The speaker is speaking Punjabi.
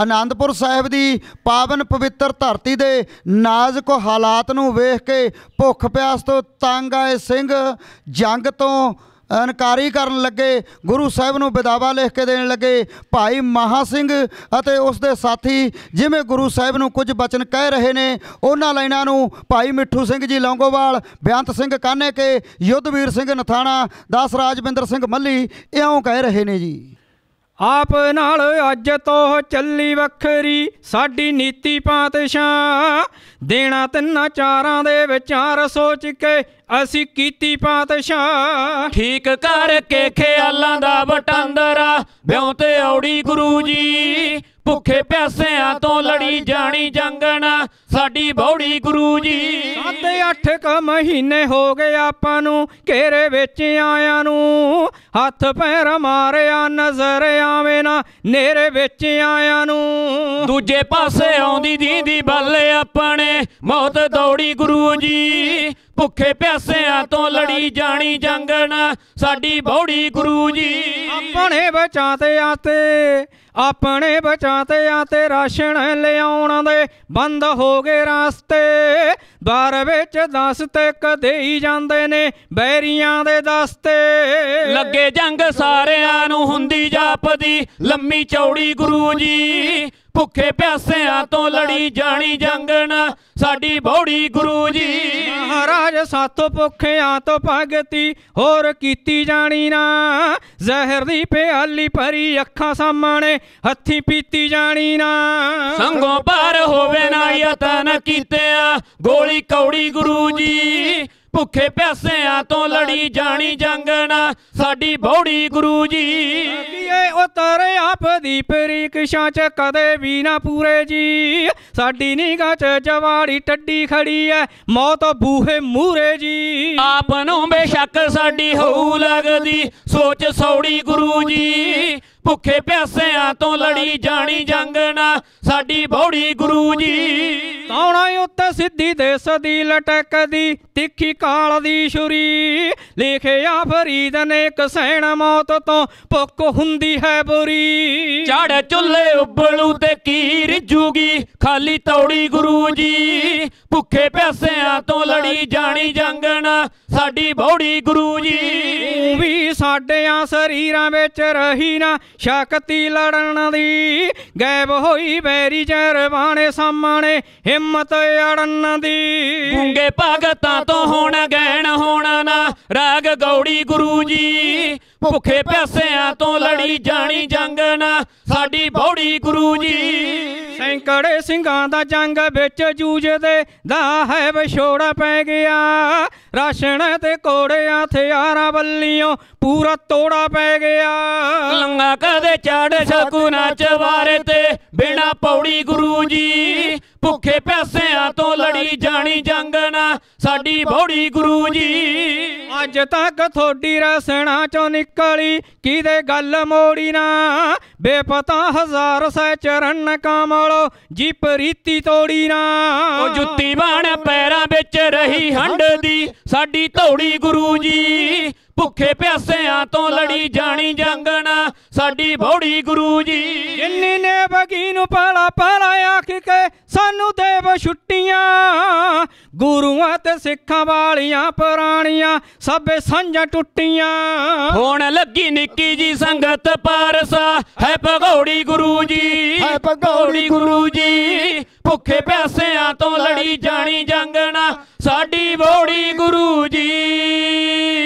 ਆਨੰਦਪੁਰ ਸਾਹਿਬ ਦੀ ਪਾਵਨ ਪਵਿੱਤਰ ਧਰਤੀ ਦੇ ਨਾਜ਼ੁਕ ਹਾਲਾਤ ਨੂੰ ਵੇਖ ਕੇ ਭੁੱਖ ਪਿਆਸ ਤੋਂ ਤੰਗ ਆਏ ਸਿੰਘ ਜੰਗ ਤੋਂ ਅਨਕਾਰੀ ਕਰਨ ਲੱਗੇ ਗੁਰੂ ਸਾਹਿਬ ਨੂੰ ਵਿਦਾਵਾ ਲਿਖ ਕੇ ਦੇਣ ਲੱਗੇ ਭਾਈ ਮਹਾ ਸਿੰਘ ਅਤੇ ਉਸ ਦੇ ਸਾਥੀ ਜਿਵੇਂ ਗੁਰੂ ਸਾਹਿਬ ਨੂੰ ਕੁਝ ਬਚਨ ਕਹਿ ਰਹੇ ਨੇ ਉਹਨਾਂ ਲਾਈਨਾਂ ਨੂੰ ਭਾਈ ਮਿੱਠੂ ਸਿੰਘ ਜੀ ਲੌਂਗੋਵਾਲ ਬਿਆੰਤ ਸਿੰਘ ਕਾਨੇ ਕੇ ਯੁੱਧਵੀਰ ਸਿੰਘ ਨਥਾਣਾ ਦਾਸ ਰਾਜਵਿੰਦਰ ਸਿੰਘ ਮੱਲੀ ਇਉਂ ਕਹਿ ਰਹੇ ਨੇ ਜੀ ਆਪ ਨਾਲ ਅੱਜ ਤੋਂ ਚੱਲੀ ਵੱਖਰੀ ਸਾਡੀ ਨੀਤੀ ਪਾਤਸ਼ਾਹ ਦੇਣਾ ਤਿੰਨਾ ਚਾਰਾਂ ਦੇ ਵਿਚਾਰ ਸੋਚ ਕੇ ਅਸੀਂ ਕੀਤੀ ਪਾਤਸ਼ਾਹ ਠੀਕ ਕਰਕੇ ਖਿਆਲਾਂ ਦਾ ਵਟਾਂਦਰਾ ਵਿਉਂ ਤੇ ਔੜੀ ਗੁਰੂ ਜੀ ਭੁੱਖੇ ਪਿਆਸਿਆਂ ਤੋਂ ਲੜੀ ਜਾਣੀ ਜੰਗਣਾ ਸਾਡੀ ਬੌੜੀ ਗੁਰੂ ਜੀ ਸਾਤੇ 8 ਕ ਮਹੀਨੇ ਹੋ ਗਏ ਆਪਾਂ ਨੂੰ ਘੇਰੇ ਵਿੱਚ ਆਇਆਂ ਨੂੰ ਹੱਥ ਪੈਰ ਮਾਰਿਆ ਨਜ਼ਰ ਆਵੇ ਨਾ ਨੇਰੇ ਵਿੱਚ ਆਇਆਂ ਨੂੰ ਦੂਜੇ ਪਾਸੇ ਆਉਂਦੀ ਦੀਦੀ ਬੱਲੇ ਆਪਣੇ ਮੌਤ ਦੌੜੀ ਗੁਰੂ ਜੀ ਭੁੱਖੇ ਪਿਆਸਿਆਂ ਤੋਂ ਲੜੀ ਜਾਣੀ ਜੰਗਣ ਸਾਡੀ ਬੌੜੀ ਗੁਰੂ ਜੀ ਆਪਣੇ ਬਚਾਂ ਤੇ ਆਤੇ ਆਪਣੇ ਬਚਾਂ ਤੇ ਆਤੇ ਰਾਸ਼ਨ ਲਿਆਉਣ ਦੇ ਬੰਦ ਹੋ ਗਏ ਰਾਸਤੇ ਬਾਰ ਵਿੱਚ ਦਸ ਤੇ ਕਦੇ ਹੀ ਜਾਂਦੇ ਨੇ ਬੈਰੀਆਂ ਦੇ ਦਸਤੇ ਲੱਗੇ ਜੰਗ ਸਾਰਿਆਂ ਨੂੰ ਹੁੰਦੀ ਜਾਪਦੀ ਲੰਮੀ ਚੌੜੀ ਗੁਰੂ ਜੀ ਭੁੱਖੇ ਪਿਆਸਿਆਂ ਤੋਂ ਲੜੀ ਜਾਣੀ ਨਾ ਸਾਡੀ ਬੋੜੀ ਗੁਰੂ ਜੀ ਮਹਾਰਾਜ ਸਾਥੋਂ ਭੁੱਖਿਆਂ ਤੋਂ ਭਗਤੀ ਹੋਰ ਕੀਤੀ ਜਾਣੀ ਨਾ ਜ਼ਹਿਰ ਦੀ ਪਿਆਲੀ ਭਰੀ ਅੱਖਾਂ ਸਾਹਮਣੇ ਹੱਥੀ ਪੀਤੀ ਜਾਣੀ ਨਾ ਸੰਗੋਂ ਪਰ ਹੋਵੇ ਨਾ ਯਤਨ ਕੀਤਿਆ ਗੋਲੀ ਕੌੜੀ ਗੁਰੂ ਜੀ ਭੁੱਖੇ ਪਿਆਸਿਆਂ ਤੋਂ ਲੜੀ ਜਾਣੀ ਜੰਗਣਾ ਸਾਡੀ ਬੋੜੀ ਗੁਰੂ ਜੀ ਉਤਰ ਆਪ ਦੀ ਪ੍ਰੀਖਿਆ ਚ ਕਦੇ ਵੀ ਨਾ ਪੂਰੇ ਜੀ ਸਾਡੀ ਨਿਗਾ ਚ ਜਵਾੜੀ ਟੱਡੀ ਖੜੀ ਐ ਮੌਤ ਬੂਹੇ ਮੂਰੇ ਜੀ ਆਪ ਨੂੰ ਬੇਸ਼ੱਕ ਸਾਡੀ ਹਉ ਲੱਗਦੀ ਸੋਚ ਸੌੜੀ ਗੁਰੂ ਜੀ ਭੁੱਖੇ ਪਿਆਸਿਆਂ ਤੋਂ ਲੜੀ ਜਾਣੀ ਜੰਗ ਨਾ ਸਾਡੀ ਬੌੜੀ ਗੁਰੂ ਜੀ ਕੌਣਾ ਉੱਤੇ ਸਿੱਧੀ ਦੇ ਸਦੀ ਲਟਕਦੀ ਤਿੱਖੀ ਕਾਲ ਦੀ ਛੁਰੀ ਲਿਖਿਆ ਫਰੀਦ ਨੇ ਇੱਕ ਸੈਣ ਮੌਤ ਤੋਂ ਭੁੱਖ ਹੁੰਦੀ ਹੈ ਬੁਰੀ ਚੜ ਚੁੱਲੇ ਉਬਲੂ ਤੇ ਕੀ ਰਿਜੂਗੀ ਖਾਲੀ ਤੌੜੀ ਗੁਰੂ ਜੀ ਭੁੱਖੇ ਪਿਆਸਿਆਂ ਤੋਂ ਲੜੀ ਜਾਣੀ ਜੰਗਣ ਸਾਡੀ ਬੌੜੀ ਗੁਰੂ ਜੀ ਵੀ ਸਾਡਿਆਂ ਸਰੀਰਾਂ ਵਿੱਚ ਰਹੀ ਨਾ ਸ਼ਕਤੀ ਲੜਨ ਦੀ ਗਾਇਬ ਹੋਈ ਬੈਰੀ ਜਰਵਾਣੇ ਸਾਹਮਣੇ ਹਿੰਮਤ ਅੜਨ ਦੀ ਗੁੰਗੇ ਭਗਤਾਂ ਤੋਂ ਹੁਣ ਗੈਣ ਹੋਣਾ ਨਾ ਰਾਗ ਗੌੜੀ ਗੁਰੂ ਜੀ ਭੁੱਖੇ ਪਿਆਸਿਆਂ ਤੋਂ ਲੜੀ ਜਾਣੀ ਜੰਗ ਨਾ ਸਾਡੀ ਬੌੜੀ ਗੁਰੂ ਜੀ ਕੜੇ ਸਿੰਘਾਂ ਦਾ ਜੰਗ ਵਿੱਚ ਜੂਝਦੇ ਦਾ ਹੈ ਵਿਛੋੜਾ ਪੈ ਗਿਆ ਰਾਸ਼ਨ ਤੇ ਕੋੜਿਆਂ ਹਥਿਆਰਾਂ ਵੱਲੀਆਂ ਪੂਰਾ ਤੋੜਾ ਪੈ ਗਿਆ ਲੰਗਾ ਕਦੇ ਚੜ ਸਕੂ ਨਾ ਚਵਾਰੇ ਤੇ ਬਿਨਾ ਪੌੜੀ ਗੁਰੂ ਜੀ ਭੁੱਖੇ ਪਿਆਸਿਆਂ ਤੋਂ ਲੜੀ ਜਾਣੀ ਜੰਗ ਨਾ ਸਾਡੀ ਬੋੜੀ ਗੁਰੂ ਜੀ ਅੱਜ ਤੱਕ ਥੋੜੀ ਰਸਣਾ ਚੋਂ ਨਿਕਲੀ ਕਿਦੇ ਗੱਲ ਮੋੜੀ ਨਾ ਬੇਪਤਾ ਹਜ਼ਾਰ ਸੈ ਚਰਨ ਕਮਲੋ ਜੀ ਪ੍ਰੀਤੀ ਤੋੜੀ ਨਾ ਉਹ ਜੁੱਤੀ ਬਾਣ ਪੈਰਾਂ ਵਿੱਚ ਰਹੀ ਹੰਡ ਦੀ ਸਾਡੀ ਧੌੜੀ ਗੁਰੂ ਜੀ ਭੁੱਖੇ ਪਿਆਸਿਆਂ ਤੋਂ ਲੜੀ ਜਾਣੀ ਨਾ ਸਾਡੀ ਬੋੜੀ ਗੁਰੂ ਜੀ ਜਿੰਨੀ ਨੇ ਬਗੀ ਨੂੰ ਪਾਲਾ ਪਾਲਾ ਆਖ ਕੇ ਸਾਨੂੰ ਦੇਵ ਛੁੱਟੀਆਂ ਗੁਰੂਆਂ ਤੇ ਸਿੱਖਾਂ ਵਾਲੀਆਂ ਪੁਰਾਣੀਆਂ ਸਭੇ ਸਾਂਝਾਂ ਟੁੱਟੀਆਂ ਹੁਣ ਲੱਗੀ ਨਿੱਕੀ ਜੀ ਸੰਗਤ ਪਾਰਸਾ ਹੈ ਭਗੌੜੀ ਗੁਰੂ ਜੀ ਹੈ ਭਗੌੜੀ ਗੁਰੂ ਜੀ ਭੁੱਖੇ ਪਿਆਸਿਆਂ ਤੋਂ ਲੜੀ ਜਾਣੀ ਜੰਗਣਾ ਸਾਡੀ ਬੋੜੀ ਗੁਰੂ ਜੀ